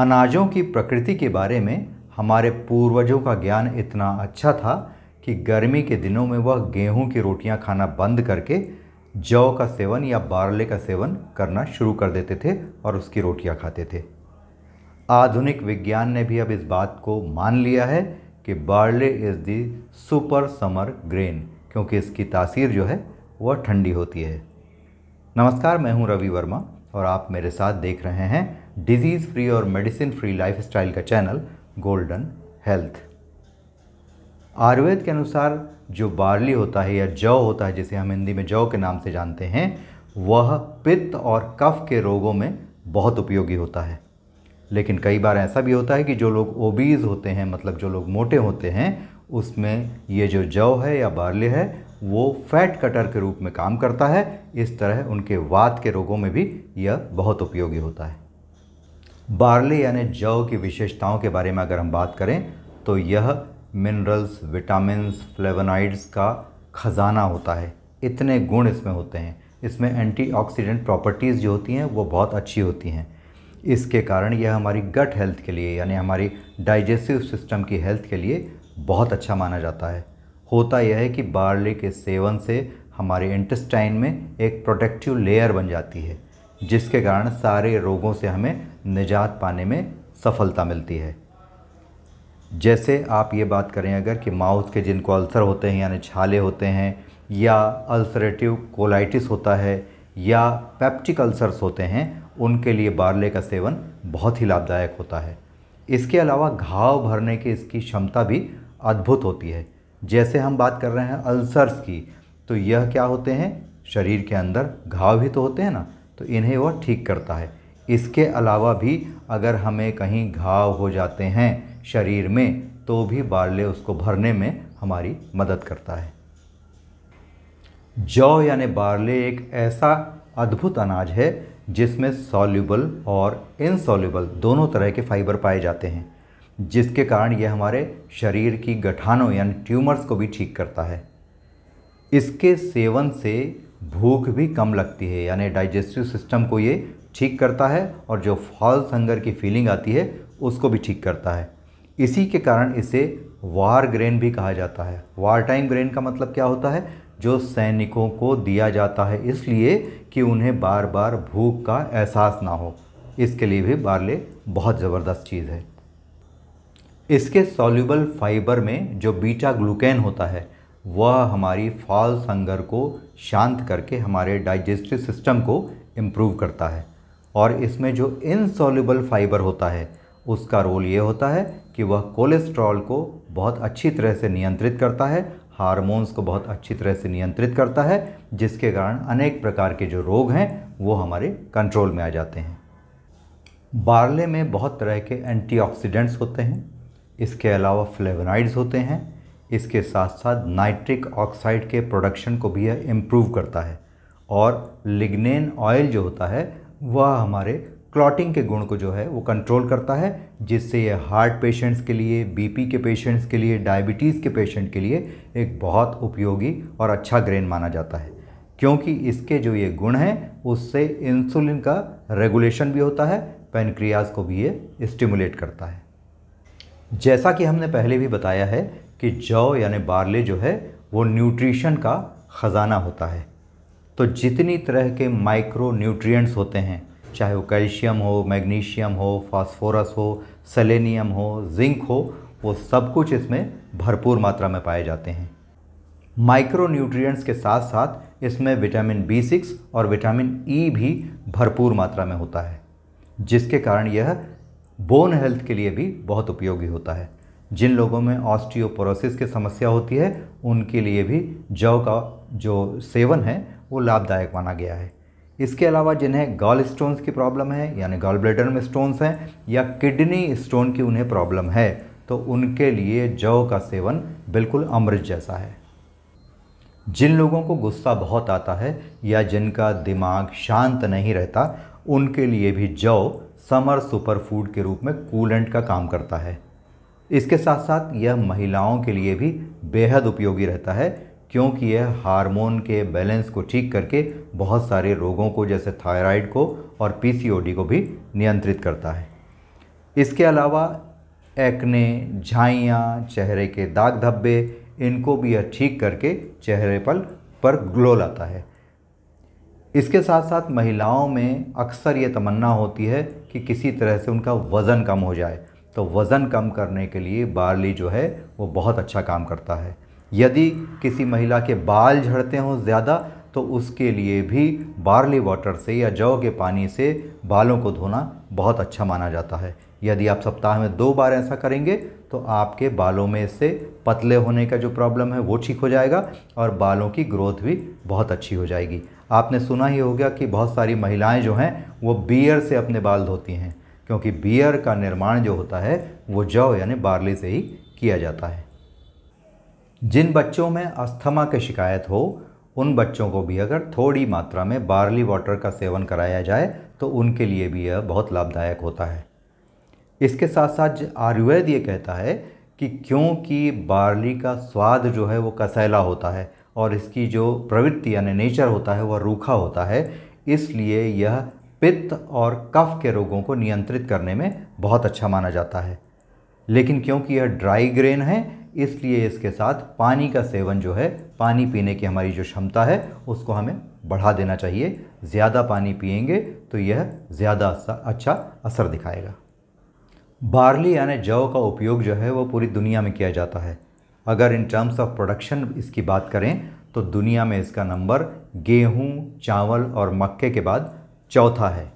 अनाजों की प्रकृति के बारे में हमारे पूर्वजों का ज्ञान इतना अच्छा था कि गर्मी के दिनों में वह गेहूं की रोटियां खाना बंद करके जौ का सेवन या बारले का सेवन करना शुरू कर देते थे और उसकी रोटियां खाते थे आधुनिक विज्ञान ने भी अब इस बात को मान लिया है कि barley is the super summer grain क्योंकि इसकी तासीर जो है वह ठंडी होती है नमस्कार मैं हूं रवि वर्मा और आप मेरे साथ देख रहे हैं डिजीज़ फ्री और मेडिसिन फ्री लाइफस्टाइल का चैनल गोल्डन हेल्थ आयुर्वेद के अनुसार जो बार्ली होता है या जौ होता है जिसे हम हिंदी में जौ के नाम से जानते हैं वह पित्त और कफ के रोगों में बहुत उपयोगी होता है लेकिन कई बार ऐसा भी होता है कि जो लोग ओबीज़ होते हैं मतलब जो लोग मोटे होते हैं उसमें ये जो जौ है या बार्ली है वो फैट कटर के रूप में काम करता है इस तरह उनके वात के रोगों में भी यह बहुत उपयोगी होता है बार्ले यानी जौ की विशेषताओं के बारे में अगर हम बात करें तो यह मिनरल्स विटामिन फ्लेवनाइड्स का खजाना होता है इतने गुण इसमें होते हैं इसमें एंटीऑक्सीडेंट प्रॉपर्टीज़ जो होती हैं वो बहुत अच्छी होती हैं इसके कारण यह हमारी गट हेल्थ के लिए यानी हमारी डाइजेस्टिव सिस्टम की हेल्थ के लिए बहुत अच्छा माना जाता है होता यह है कि बार्ले के सेवन से हमारे इंटेस्टाइन में एक प्रोटेक्टिव लेयर बन जाती है जिसके कारण सारे रोगों से हमें निजात पाने में सफलता मिलती है जैसे आप ये बात करें अगर कि माउथ के जिनको अल्सर होते हैं यानी छाले होते हैं या अल्सरेटिव कोलाइटिस होता है या पैप्टिक अल्सर्स होते हैं उनके लिए बार्ले का सेवन बहुत ही लाभदायक होता है इसके अलावा घाव भरने की इसकी क्षमता भी अद्भुत होती है जैसे हम बात कर रहे हैं अल्सर्स की तो यह क्या होते हैं शरीर के अंदर घाव भी तो होते हैं ना तो इन्हें वह ठीक करता है इसके अलावा भी अगर हमें कहीं घाव हो जाते हैं शरीर में तो भी बारले उसको भरने में हमारी मदद करता है जौ यानी बार्ले एक ऐसा अद्भुत अनाज है जिसमें सॉल्यूबल और इनसॉल्यूबल दोनों तरह के फाइबर पाए जाते हैं जिसके कारण यह हमारे शरीर की गठानों यानी ट्यूमर्स को भी ठीक करता है इसके सेवन से भूख भी कम लगती है यानी डाइजेस्टिव सिस्टम को ये ठीक करता है और जो फॉल्स हंगर की फीलिंग आती है उसको भी ठीक करता है इसी के कारण इसे वार ग्रेन भी कहा जाता है वार टाइम ग्रेन का मतलब क्या होता है जो सैनिकों को दिया जाता है इसलिए कि उन्हें बार बार भूख का एहसास ना हो इसके लिए भी बारले बहुत ज़बरदस्त चीज़ है इसके सॉल्यूबल फाइबर में जो बीटा ग्लूकेन होता है वह हमारी फॉल्स हंगर को शांत करके हमारे डाइजेस्टिव सिस्टम को इम्प्रूव करता है और इसमें जो इनसॉल्यूबल फाइबर होता है उसका रोल ये होता है कि वह कोलेस्ट्रॉल को बहुत अच्छी तरह से नियंत्रित करता है हारमोन्स को बहुत अच्छी तरह से नियंत्रित करता है जिसके कारण अनेक प्रकार के जो रोग हैं वो हमारे कंट्रोल में आ जाते हैं बारले में बहुत तरह के एंटीऑक्सीडेंट्स होते हैं इसके अलावा फ्लेवनाइड्स होते हैं इसके साथ साथ नाइट्रिक ऑक्साइड के प्रोडक्शन को भी यह इम्प्रूव करता है और लिग्नेन ऑयल जो होता है वह हमारे क्लॉटिंग के गुण को जो है वो कंट्रोल करता है जिससे यह हार्ट पेशेंट्स के लिए बीपी के पेशेंट्स के लिए डायबिटीज़ के पेशेंट के लिए एक बहुत उपयोगी और अच्छा ग्रेन माना जाता है क्योंकि इसके जो ये गुण हैं उससे इंसुलिन का रेगुलेशन भी होता है पेनक्रियाज को भी ये स्टिमुलेट करता है जैसा कि हमने पहले भी बताया है कि जौ यानी बार्ले जो है वो न्यूट्रिशन का ख़जाना होता है तो जितनी तरह के माइक्रो न्यूट्रिएंट्स होते हैं चाहे वो कैल्शियम हो मैग्नीशियम हो फास्फोरस हो सेलेनियम हो जिंक हो वो सब कुछ इसमें भरपूर मात्रा में पाए जाते हैं माइक्रो न्यूट्रिएंट्स के साथ साथ इसमें विटामिन बी सिक्स और विटामिन ई e भी भरपूर मात्रा में होता है जिसके कारण यह बोन हेल्थ के लिए भी बहुत उपयोगी होता है जिन लोगों में ऑस्टियोपोरोसिस की समस्या होती है उनके लिए भी जौ का जो सेवन है वो लाभदायक माना गया है इसके अलावा जिन्हें गॉल स्टोन्स की प्रॉब्लम है यानी गॉल ब्लेडर में स्टोन्स हैं या किडनी स्टोन की उन्हें प्रॉब्लम है तो उनके लिए जौ का सेवन बिल्कुल अमृत जैसा है जिन लोगों को गुस्सा बहुत आता है या जिनका दिमाग शांत नहीं रहता उनके लिए भी जौ समर सुपरफूड के रूप में कूलेंट का काम करता है इसके साथ साथ यह महिलाओं के लिए भी बेहद उपयोगी रहता है क्योंकि यह हार्मोन के बैलेंस को ठीक करके बहुत सारे रोगों को जैसे थायराइड को और पीसीओडी को भी नियंत्रित करता है इसके अलावा एक्ने झाइयाँ चेहरे के दाग धब्बे इनको भी यह ठीक करके चेहरे पर पर ग्लो लाता है इसके साथ साथ महिलाओं में अक्सर ये तमन्ना होती है कि किसी तरह से उनका वज़न कम हो जाए तो वज़न कम करने के लिए बार्ली जो है वो बहुत अच्छा काम करता है यदि किसी महिला के बाल झड़ते हों ज़्यादा तो उसके लिए भी बार्ली वाटर से या जौ के पानी से बालों को धोना बहुत अच्छा माना जाता है यदि आप सप्ताह में दो बार ऐसा करेंगे तो आपके बालों में से पतले होने का जो प्रॉब्लम है वो ठीक हो जाएगा और बालों की ग्रोथ भी बहुत अच्छी हो जाएगी आपने सुना ही होगा कि बहुत सारी महिलाएं जो हैं वो बियर से अपने बाल धोती हैं क्योंकि बियर का निर्माण जो होता है वो जौ यानी बार्ली से ही किया जाता है जिन बच्चों में अस्थमा की शिकायत हो उन बच्चों को भी अगर थोड़ी मात्रा में बार्ली वाटर का सेवन कराया जाए तो उनके लिए भी यह बहुत लाभदायक होता है इसके साथ साथ आयुर्वेद ये कहता है कि क्योंकि बार्ली का स्वाद जो है वो कसैला होता है और इसकी जो प्रवृत्ति यानी नेचर होता है वह रूखा होता है इसलिए यह पित्त और कफ के रोगों को नियंत्रित करने में बहुत अच्छा माना जाता है लेकिन क्योंकि यह ड्राई ग्रेन है इसलिए इसके साथ पानी का सेवन जो है पानी पीने की हमारी जो क्षमता है उसको हमें बढ़ा देना चाहिए ज़्यादा पानी पिएंगे तो यह ज़्यादा अच्छा असर दिखाएगा बार्ली यानी जौ का उपयोग जो है वो पूरी दुनिया में किया जाता है अगर इन टर्म्स ऑफ प्रोडक्शन इसकी बात करें तो दुनिया में इसका नंबर गेहूँ चावल और मक्के के बाद चौथा है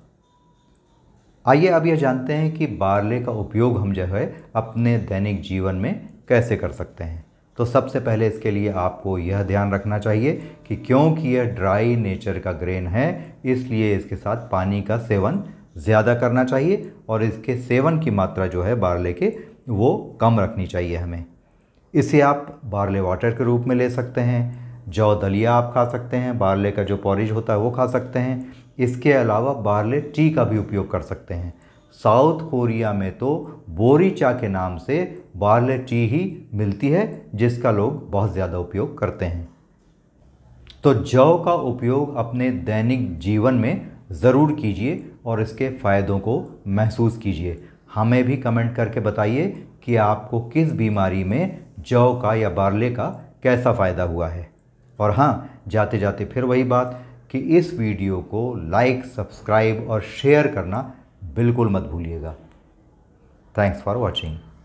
आइए अब यह जानते हैं कि बारले का उपयोग हम जो है अपने दैनिक जीवन में कैसे कर सकते हैं तो सबसे पहले इसके लिए आपको यह ध्यान रखना चाहिए कि क्योंकि यह ड्राई नेचर का ग्रेन है इसलिए इसके साथ पानी का सेवन ज़्यादा करना चाहिए और इसके सेवन की मात्रा जो है बारले के वो कम रखनी चाहिए हमें इसे आप बारले वाटर के रूप में ले सकते हैं जौ दलिया आप खा सकते हैं बारले का जो पॉरिज होता है वो खा सकते हैं इसके अलावा बारले टी का भी उपयोग कर सकते हैं साउथ कोरिया में तो बोरी चा के नाम से बारले टी ही मिलती है जिसका लोग बहुत ज़्यादा उपयोग करते हैं तो जौ का उपयोग अपने दैनिक जीवन में ज़रूर कीजिए और इसके फ़ायदों को महसूस कीजिए हमें भी कमेंट करके बताइए कि आपको किस बीमारी में जौ का या बारले का कैसा फ़ायदा हुआ है और हाँ जाते जाते फिर वही बात कि इस वीडियो को लाइक सब्सक्राइब और शेयर करना बिल्कुल मत भूलिएगा थैंक्स फॉर वॉचिंग